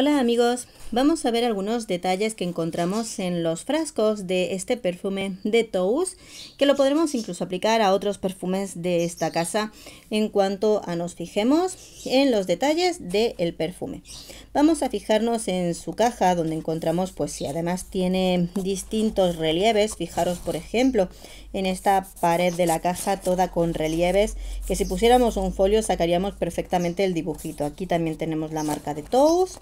Hola amigos, vamos a ver algunos detalles que encontramos en los frascos de este perfume de Tous, que lo podremos incluso aplicar a otros perfumes de esta casa en cuanto a nos fijemos en los detalles del perfume. Vamos a fijarnos en su caja donde encontramos, pues si además tiene distintos relieves, fijaros por ejemplo en esta pared de la caja toda con relieves, que si pusiéramos un folio sacaríamos perfectamente el dibujito. Aquí también tenemos la marca de Tous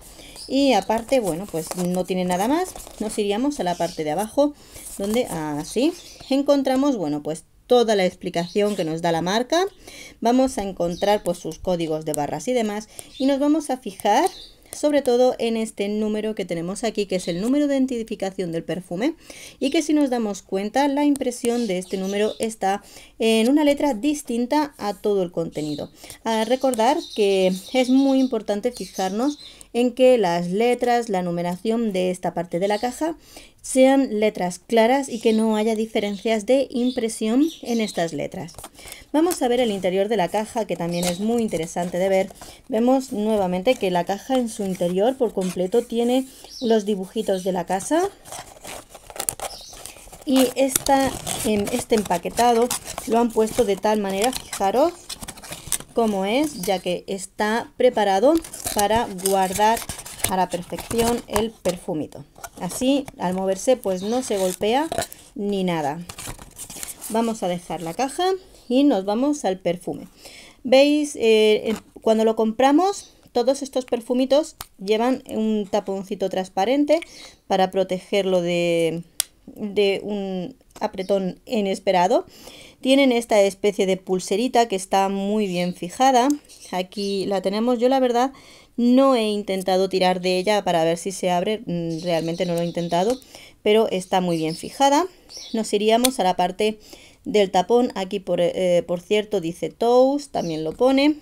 y aparte bueno pues no tiene nada más nos iríamos a la parte de abajo donde así encontramos bueno pues toda la explicación que nos da la marca vamos a encontrar pues sus códigos de barras y demás y nos vamos a fijar sobre todo en este número que tenemos aquí, que es el número de identificación del perfume, y que si nos damos cuenta, la impresión de este número está en una letra distinta a todo el contenido. A recordar que es muy importante fijarnos en que las letras, la numeración de esta parte de la caja sean letras claras y que no haya diferencias de impresión en estas letras. Vamos a ver el interior de la caja que también es muy interesante de ver. Vemos nuevamente que la caja en su interior por completo tiene los dibujitos de la casa y en em, este empaquetado lo han puesto de tal manera, fijaros cómo es, ya que está preparado para guardar a la perfección el perfumito. Así, al moverse, pues no se golpea ni nada. Vamos a dejar la caja y nos vamos al perfume. ¿Veis? Eh, cuando lo compramos, todos estos perfumitos llevan un taponcito transparente para protegerlo de un apretón inesperado. Tienen esta especie de pulserita que está muy bien fijada. Aquí la tenemos. Yo la verdad no he intentado tirar de ella para ver si se abre. Mm, realmente no lo he intentado, pero está muy bien fijada. Nos iríamos a la parte del tapón. Aquí, por, eh, por cierto, dice Toast, también lo pone.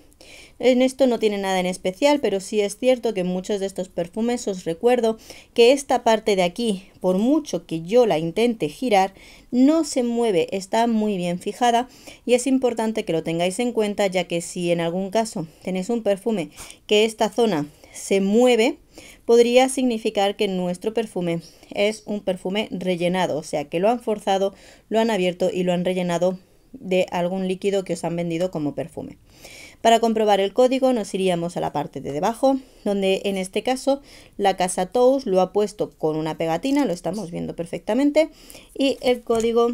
En esto no tiene nada en especial, pero sí es cierto que muchos de estos perfumes os recuerdo que esta parte de aquí, por mucho que yo la intente girar, no se mueve, está muy bien fijada y es importante que lo tengáis en cuenta ya que si en algún caso tenéis un perfume que esta zona se mueve, podría significar que nuestro perfume es un perfume rellenado, o sea que lo han forzado, lo han abierto y lo han rellenado de algún líquido que os han vendido como perfume. Para comprobar el código nos iríamos a la parte de debajo, donde en este caso la casa Tous lo ha puesto con una pegatina, lo estamos viendo perfectamente, y el código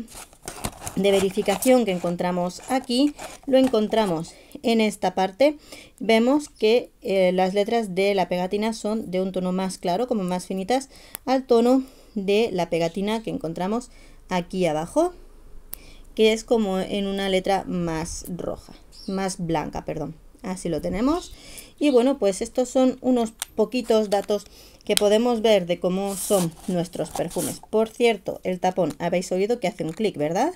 de verificación que encontramos aquí, lo encontramos en esta parte. Vemos que eh, las letras de la pegatina son de un tono más claro, como más finitas, al tono de la pegatina que encontramos aquí abajo, que es como en una letra más roja más blanca, perdón. Así lo tenemos. Y bueno, pues estos son unos poquitos datos que podemos ver de cómo son nuestros perfumes. Por cierto, el tapón, habéis oído que hace un clic, ¿verdad?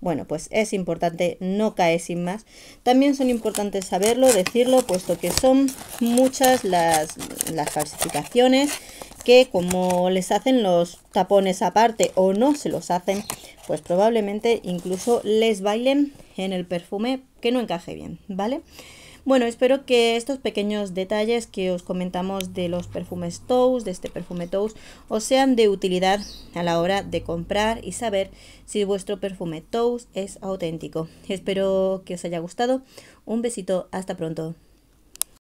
Bueno, pues es importante, no cae sin más. También son importantes saberlo, decirlo, puesto que son muchas las, las falsificaciones que como les hacen los tapones aparte o no se los hacen, pues probablemente incluso les bailen en el perfume que no encaje bien, ¿vale? Bueno, espero que estos pequeños detalles que os comentamos de los perfumes Toast, de este perfume Toast, os sean de utilidad a la hora de comprar y saber si vuestro perfume Toast es auténtico. Espero que os haya gustado. Un besito, hasta pronto.